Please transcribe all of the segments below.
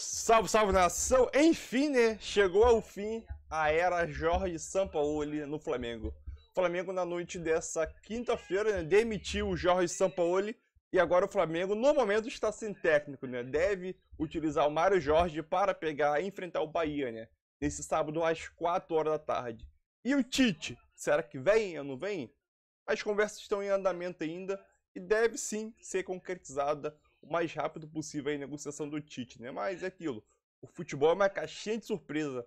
Salve, salve nação! Enfim, né? Chegou ao fim a era Jorge Sampaoli no Flamengo. O Flamengo, na noite dessa quinta-feira, né, demitiu o Jorge Sampaoli e agora o Flamengo, no momento, está sem técnico, né? Deve utilizar o Mário Jorge para pegar e enfrentar o Bahia, né? Nesse sábado, às 4 horas da tarde. E o Tite? Será que vem ou não vem? As conversas estão em andamento ainda e deve sim ser concretizada o mais rápido possível em negociação do Tite, né? Mas é aquilo. O futebol é uma caixinha de surpresa.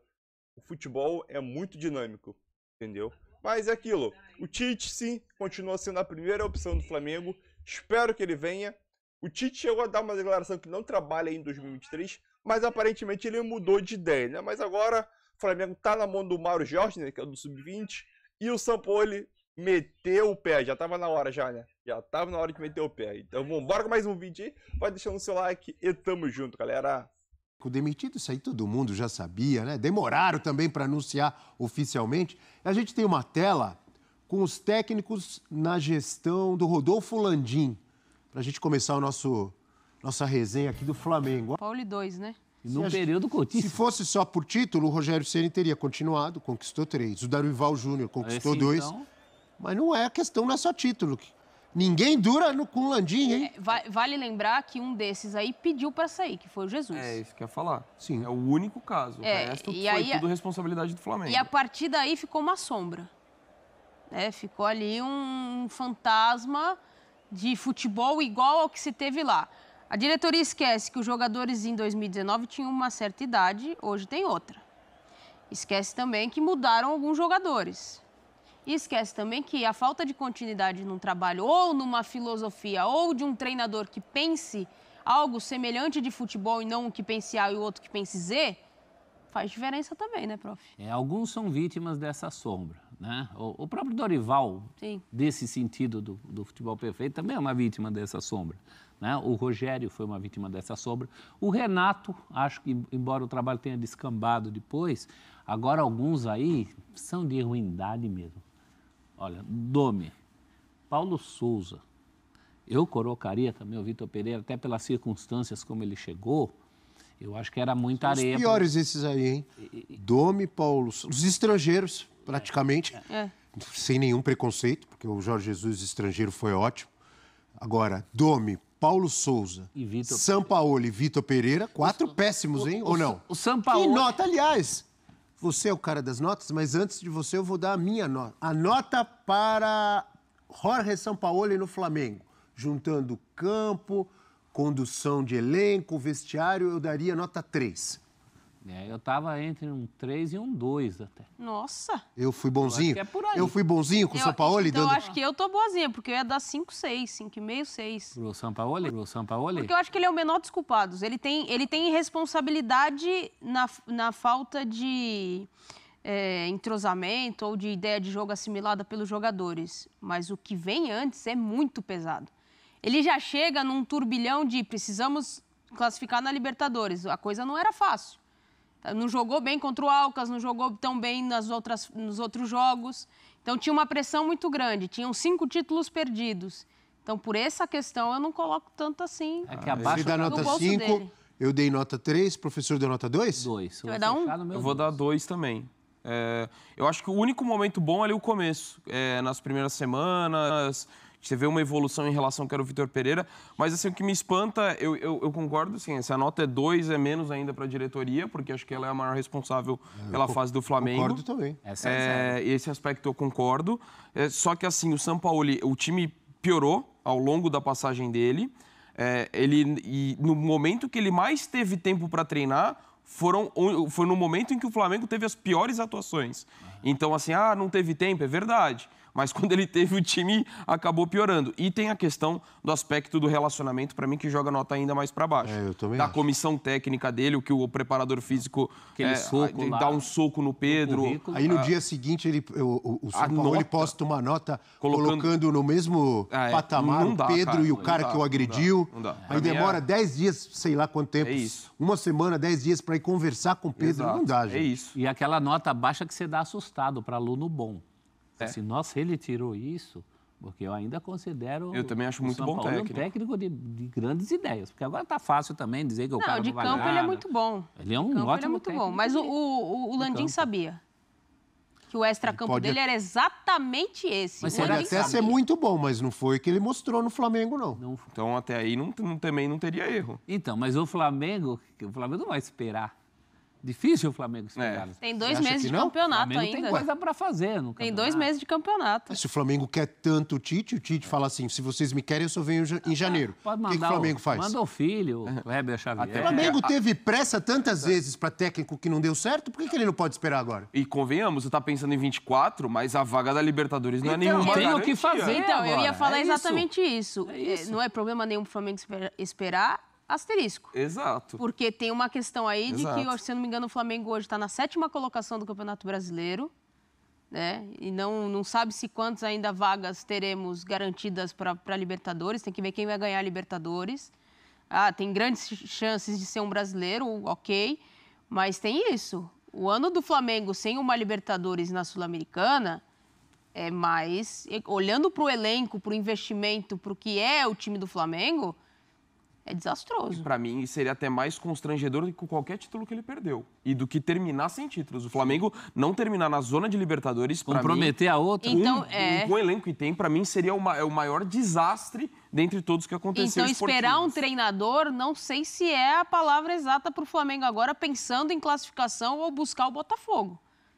O futebol é muito dinâmico, entendeu? Mas é aquilo. O Tite, sim, continua sendo a primeira opção do Flamengo. Espero que ele venha. O Tite chegou a dar uma declaração que não trabalha em 2023, mas aparentemente ele mudou de ideia, né? Mas agora o Flamengo está na mão do Mauro Jorge, né, que é o do Sub-20, e o Sampoli meteu o pé. Já tava na hora já, né? Já tava na hora de meter o pé. Então vambora com mais um vídeo aí. Pode deixar no seu like e tamo junto, galera. Demitido, isso aí todo mundo já sabia, né? Demoraram também para anunciar oficialmente. A gente tem uma tela com os técnicos na gestão do Rodolfo Landim, para a gente começar o nosso nossa resenha aqui do Flamengo. Paulo 2, né? No se período Se fosse só por título, o Rogério Ceni teria continuado, conquistou três. O Darival Júnior conquistou Esse, dois. Então... Mas não é, a questão não é só título. Ninguém dura no, com o Landim, hein? É, vale lembrar que um desses aí pediu para sair, que foi o Jesus. É, isso que eu ia falar. Sim, é o único caso. É, o resto foi aí, tudo responsabilidade do Flamengo. E a partir daí ficou uma sombra. Né? Ficou ali um fantasma de futebol igual ao que se teve lá. A diretoria esquece que os jogadores em 2019 tinham uma certa idade, hoje tem outra. Esquece também que mudaram alguns jogadores. E esquece também que a falta de continuidade num trabalho ou numa filosofia ou de um treinador que pense algo semelhante de futebol e não um que pense A e o outro que pense Z, faz diferença também, né, prof? É, alguns são vítimas dessa sombra, né? O, o próprio Dorival, Sim. desse sentido do, do, futebol perfeito, também é uma vítima dessa sombra. Né? O Rogério foi uma vítima dessa sombra. O Renato, acho que, embora o trabalho tenha descambado depois, agora alguns aí são de ruindade mesmo. Olha, nome, Paulo Souza. Eu colocaria também o Vitor Pereira, até pelas circunstâncias como ele chegou, eu acho que era muita São areia. Os piores pra... esses aí, hein? e... Dome, Paulo, os estrangeiros, praticamente, é. É. sem nenhum preconceito, porque o Jorge Jesus estrangeiro foi ótimo. Agora, Dome, Paulo Souza, e Vitor Sampaoli e Vitor Pereira, quatro o, péssimos, hein? O, ou não? O Sampaoli... Que nota, aliás! Você é o cara das notas, mas antes de você eu vou dar a minha nota. A nota para Jorge Sampaoli no Flamengo, juntando campo, condução de elenco, vestiário, eu daria nota 3. É, eu estava entre um 3 e um 2 até. Nossa! Eu fui bonzinho? Eu, é eu fui bonzinho com o São Paulo? Então dando... eu acho que eu tô boazinha, porque eu ia dar 5, 6, 5,5, 6. Pro São Paulo? Pro São Paulo? Porque eu acho que ele é o menor dos culpados. Ele tem, ele tem responsabilidade na, na falta de é, entrosamento ou de ideia de jogo assimilada pelos jogadores. Mas o que vem antes é muito pesado. Ele já chega num turbilhão de precisamos classificar na Libertadores. A coisa não era fácil não jogou bem contra o Alcas, não jogou tão bem nas outras, nos outros jogos. Então tinha uma pressão muito grande, tinham cinco títulos perdidos. Então por essa questão eu não coloco tanto assim. É que abaixo dá nota 5, eu dei nota 3, professor deu nota 2? 2. Vai dar um? Eu vou dar 2 também. É, eu acho que o único momento bom ali é o começo. É, nas primeiras semanas, gente vê uma evolução em relação ao que era o Vitor Pereira, mas assim, o que me espanta, eu, eu, eu concordo, sim, se a nota é 2, é menos ainda para a diretoria, porque acho que ela é a maior responsável é, pela eu fase do Flamengo. Concordo também. Essa é, é, esse aspecto eu concordo. É, só que assim, o São Paulo, o time piorou ao longo da passagem dele. É, ele, e no momento que ele mais teve tempo para treinar, foram, foi no momento em que o Flamengo teve as piores atuações. Ah. Então, assim, ah, não teve tempo, é verdade mas quando ele teve o time acabou piorando. E tem a questão do aspecto do relacionamento, para mim, que joga nota ainda mais para baixo. É, eu também da acho. comissão técnica dele, o que o preparador físico é, soco dá um soco no Pedro. No Aí no ah. dia seguinte ele, o, o, o ah, Paulo nota, ele posta uma nota colocando, colocando no mesmo ah, é, patamar dá, o Pedro cara, e o cara dá, que o agrediu. Não dá, não Aí demora 10 é- dias, sei lá quanto tempo. É isso. Uma semana, 10 dias para ir conversar com o Pedro. Exato, não dá, é gente. É isso. E aquela nota baixa que você dá assustado para aluno bom. É. Assim, nossa, ele tirou isso, porque eu ainda considero. Eu também acho muito São bom Paulo técnico. um técnico de, de, grandes ideias, porque agora está fácil também dizer que o não, cara de não campo ele é muito bom. Ele é um campo, ótimo ele é muito bom, mas o, o, o Landim sabia que o extra-campo pode... dele era exatamente esse. Mas será até ser muito bom, mas não foi que ele mostrou no Flamengo, não. não então, até aí, não, não, também não teria erro. Então, mas o Flamengo, o Flamengo não vai esperar Difícil o Flamengo se é. Tem dois meses de não? campeonato Flamengo ainda. Tem coisa para fazer no campeonato. Tem dois meses de campeonato. Se o Flamengo quer tanto o Tite, o Tite fala assim: se vocês me querem, eu só venho em ah, janeiro. o que, que, o Flamengo faz? Manda o filho, o Weber Xavier. o Flamengo teve pressa tantas vezes para técnico que não deu certo, por que, que ele não pode esperar agora? E convenhamos, você está pensando em 24, mas a vaga da Libertadores não é então, é nenhuma tem garantia. o que fazer. Então, agora. eu ia falar é exatamente isso. É isso. Não é problema nenhum pro Flamengo esperar asterisco. Exato. Porque tem uma questão aí de Exato. que, se eu não me engano, o Flamengo hoje está na sétima colocação do Campeonato Brasileiro, né? E não, não sabe se quantas ainda vagas teremos garantidas para Libertadores. Tem que ver quem vai ganhar a Libertadores. Ah, tem grandes chances de ser um brasileiro, ok. Mas tem isso. O ano do Flamengo sem uma Libertadores na Sul-Americana é mais. Olhando para o elenco, para o investimento, para o que é o time do Flamengo é desastroso. Para mim, seria até mais constrangedor do que qualquer título que ele perdeu. E do que terminar sem títulos. O Flamengo não terminar na zona de Libertadores. Comprometer mim, a outra. Então, um, é... um, um elenco que tem, para mim, seria uma, é o maior desastre dentre todos que aconteceu. Então, esperar um treinador, não sei se é a palavra exata para o Flamengo agora, pensando em classificação ou buscar o Botafogo.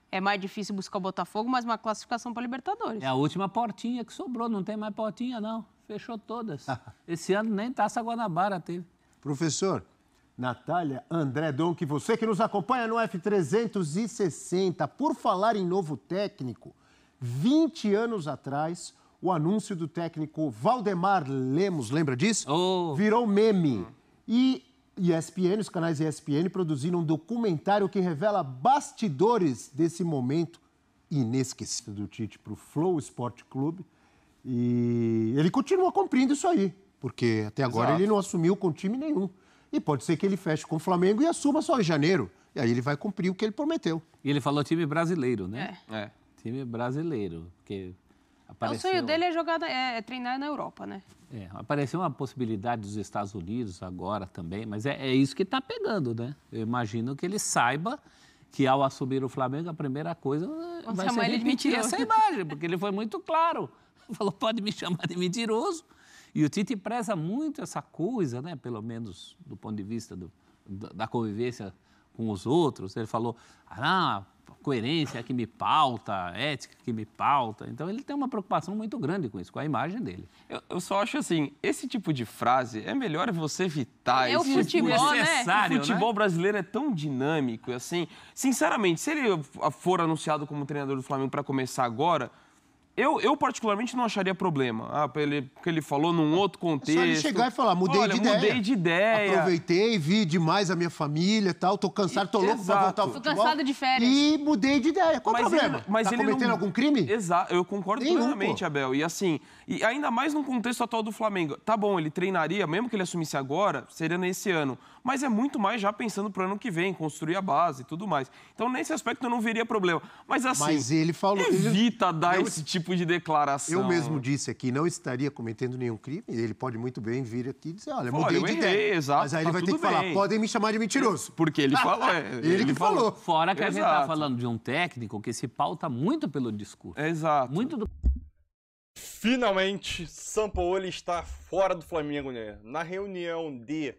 É mais difícil buscar o Botafogo, mas uma classificação para Libertadores. É a última portinha que sobrou, não tem mais portinha, não. Fechou todas. Esse ano nem Taça Guanabara teve. Professor, Natália, André Donk, você que nos acompanha no F360, por falar em novo técnico, 20 anos atrás, o anúncio do técnico Valdemar Lemos, lembra disso? Oh. Virou meme. E ESPN, os canais ESPN produziram um documentário que revela bastidores desse momento inesquecível do Tite para o Flow Sport Clube. E ele continua cumprindo isso aí, porque até agora Exato. ele não assumiu com time nenhum. E pode ser que ele feche com o Flamengo e assuma só em janeiro. E aí ele vai cumprir o que ele prometeu. E ele falou time brasileiro, né? É. é. Time brasileiro. Porque apareceu... É, o sonho dele é, jogar, é, é, treinar na Europa, né? É, apareceu uma possibilidade dos Estados Unidos agora também, mas é, é isso que está pegando, né? Eu imagino que ele saiba que ao assumir o Flamengo, a primeira coisa Vamos vai ser ele de mentiroso. essa imagem, porque ele foi muito claro. falou, pode me chamar de mentiroso. E o Tite preza muito essa coisa, né? pelo menos do ponto de vista do, da convivência com os outros. Ele falou, ah, coerência é que me pauta, ética é que me pauta. Então ele tem uma preocupação muito grande com isso, com a imagem dele. Eu, eu só acho assim, esse tipo de frase é melhor você evitar. É o tipo futebol, né? O futebol né? brasileiro é tão dinâmico, assim. Sinceramente, se ele for anunciado como treinador do Flamengo para começar agora, eu, eu, particularmente, não acharia problema. Ah, ele, porque ele falou num outro contexto. É só ele chegar e falar, mudei Olha, de ideia. Mudei de ideia. Aproveitei, vi demais a minha família tal. Tô cansado, tô louco pra voltar ao tô futebol. Tô cansado de férias. E mudei de ideia. Qual mas o problema? Ele, mas tá ele cometendo não... algum crime? Exato, eu concordo Nenhum, plenamente, pô. Abel. E assim, e ainda mais no contexto atual do Flamengo. Tá bom, ele treinaria, mesmo que ele assumisse agora, seria nesse ano. Mas é muito mais já pensando pro ano que vem, construir a base e tudo mais. Então, nesse aspecto, eu não veria problema. Mas assim. Mas ele falou. Evita dar esse tipo tipo de declaração. Eu mesmo disse aqui, não estaria cometendo nenhum crime. Ele pode muito bem vir aqui e dizer, olha, Pô, mudei eu de errei, ideia. Exato, Mas aí ele tá vai ter que bem. falar, podem me chamar de mentiroso. Porque ele falou. É, ele, ele que falou. falou. Fora que exato. a gente tá falando de um técnico que se pauta muito pelo discurso. Exato. Muito do... Finalmente, Sampaoli está fora do Flamengo, né? Na reunião de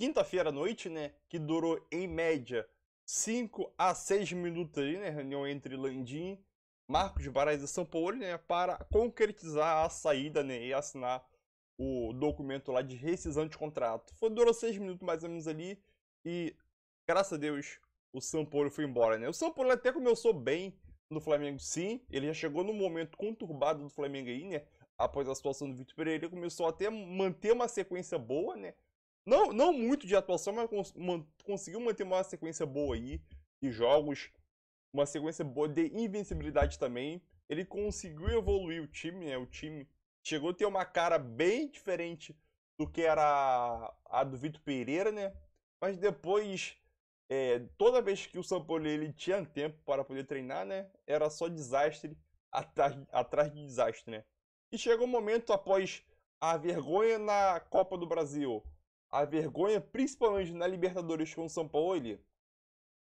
quinta-feira à noite, né? Que durou em média 5 a 6 minutos ali, né? Reunião entre Landim Marcos Braz e Sampaoli né, para concretizar a saída né, e assinar o documento lá de rescisão de contrato. Foi durou seis minutos mais ou menos ali e, graças a Deus, o Paulo foi embora. Né? O Paulo até começou bem no Flamengo, sim. Ele já chegou no momento conturbado do Flamengo aí, né? Após a situação do Vitor Pereira, ele começou até a manter uma sequência boa, né? Não, não muito de atuação, mas cons man conseguiu manter uma sequência boa aí de jogos uma sequência boa de invencibilidade também. Ele conseguiu evoluir o time, né? O time chegou a ter uma cara bem diferente do que era a do Vitor Pereira, né? Mas depois, é, toda vez que o Sampaoli ele tinha tempo para poder treinar, né? Era só desastre atrás, atrás de desastre, né? E chegou o um momento após a vergonha na Copa do Brasil, a vergonha principalmente na Libertadores com o Sampaoli,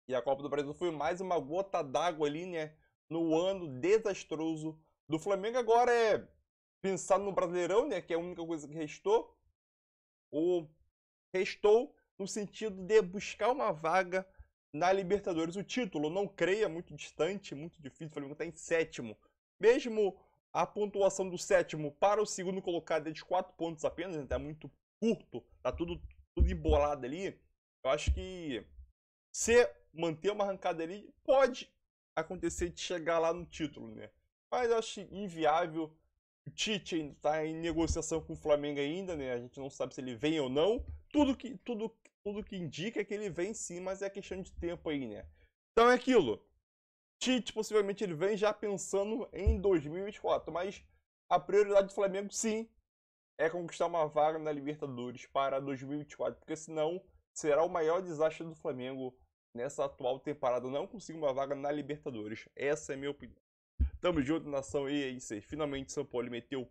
e a Copa do Brasil foi mais uma gota d'água ali, né? No ano desastroso do Flamengo. Agora é pensar no Brasileirão, né? Que é a única coisa que restou. Ou restou no sentido de buscar uma vaga na Libertadores. O título, não creia, muito distante, muito difícil. O Flamengo está em sétimo. Mesmo a pontuação do sétimo para o segundo colocado é de quatro pontos apenas, está né, muito curto, está tudo, tudo embolado ali. Eu acho que ser manter uma arrancada ali, pode acontecer de chegar lá no título, né? Mas eu acho inviável. O Tite ainda está em negociação com o Flamengo ainda, né? A gente não sabe se ele vem ou não. Tudo que, tudo, tudo que indica é que ele vem sim, mas é questão de tempo aí, né? Então é aquilo. Tite possivelmente ele vem já pensando em 2024, mas a prioridade do Flamengo sim é conquistar uma vaga na Libertadores para 2024, porque senão será o maior desastre do Flamengo nessa atual temporada não consiga uma vaga na Libertadores. Essa é a minha opinião. Tamo junto, nação. E é isso aí. Finalmente São Paulo meteu